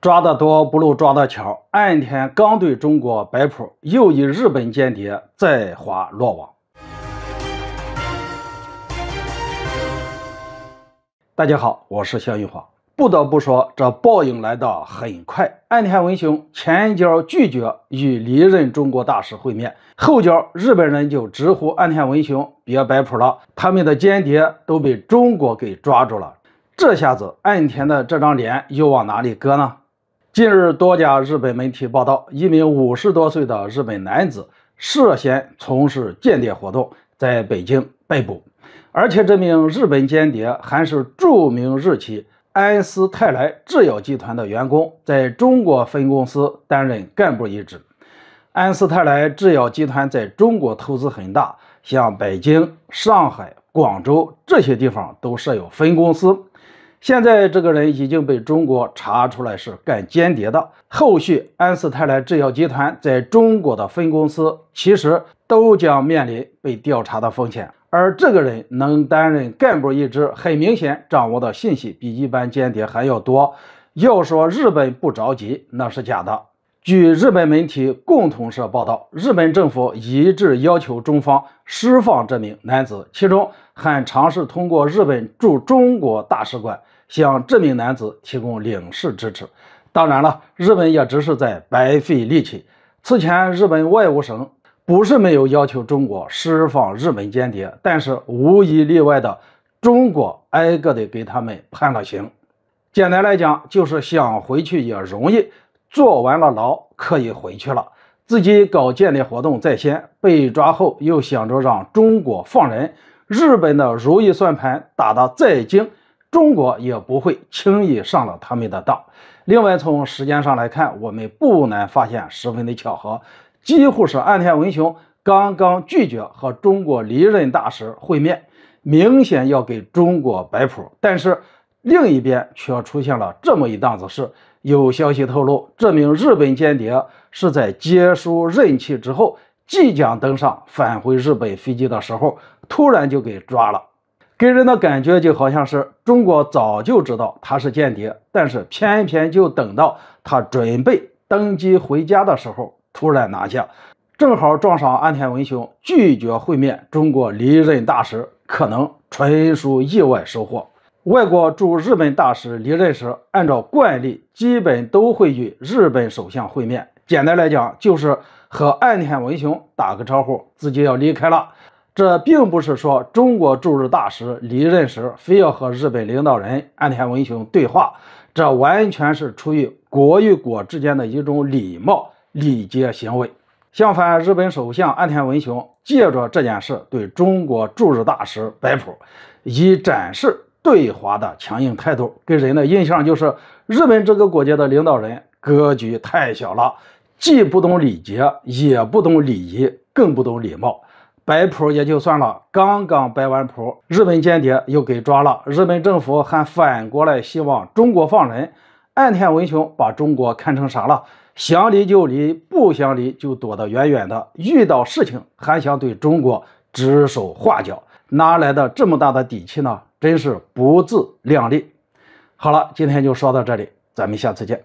抓得多不如抓得巧，岸田刚对中国摆谱，又一日本间谍在华落网。大家好，我是肖玉华。不得不说，这报应来的很快。岸田文雄前脚拒绝与离任中国大使会面，后脚日本人就直呼岸田文雄别摆谱了，他们的间谍都被中国给抓住了。这下子，岸田的这张脸又往哪里搁呢？近日，多家日本媒体报道，一名五十多岁的日本男子涉嫌从事间谍活动，在北京被捕。而且，这名日本间谍还是著名日企安斯泰莱制药集团的员工，在中国分公司担任干部一职。安斯泰莱制药集团在中国投资很大，像北京、上海、广州这些地方都设有分公司。现在这个人已经被中国查出来是干间谍的，后续安斯泰莱制药集团在中国的分公司其实都将面临被调查的风险。而这个人能担任干部一职，很明显掌握的信息比一般间谍还要多。要说日本不着急，那是假的。据日本媒体共同社报道，日本政府一致要求中方释放这名男子，其中。还尝试通过日本驻中国大使馆向这名男子提供领事支持。当然了，日本也只是在白费力气。此前，日本外务省不是没有要求中国释放日本间谍，但是无一例外的，中国挨个的给他们判了刑。简单来讲，就是想回去也容易，坐完了牢可以回去了。自己搞间谍活动在先，被抓后又想着让中国放人，日本的如意算盘打得再精，中国也不会轻易上了他们的当。另外，从时间上来看，我们不难发现十分的巧合，几乎是岸田文雄刚刚拒绝和中国离任大使会面，明显要给中国摆谱，但是。另一边却出现了这么一档子事。有消息透露，这名日本间谍是在接收任期之后，即将登上返回日本飞机的时候，突然就给抓了。给人的感觉就好像是中国早就知道他是间谍，但是偏偏就等到他准备登机回家的时候，突然拿下，正好撞上安田文雄拒绝会面中国离任大使，可能纯属意外收获。外国驻日本大使离任时，按照惯例，基本都会与日本首相会面。简单来讲，就是和岸田文雄打个招呼，自己要离开了。这并不是说中国驻日大使离任时非要和日本领导人岸田文雄对话，这完全是出于国与国之间的一种礼貌礼节行为。相反，日本首相岸田文雄借着这件事对中国驻日大使摆谱，以展示。对华的强硬态度给人的印象就是，日本这个国家的领导人格局太小了，既不懂礼节，也不懂礼仪，更不懂礼貌。摆谱也就算了，刚刚摆完谱，日本间谍又给抓了，日本政府还反过来希望中国放人。岸田文雄把中国看成啥了？想离就离，不想离就躲得远远的。遇到事情还想对中国指手画脚。哪来的这么大的底气呢？真是不自量力。好了，今天就说到这里，咱们下次见。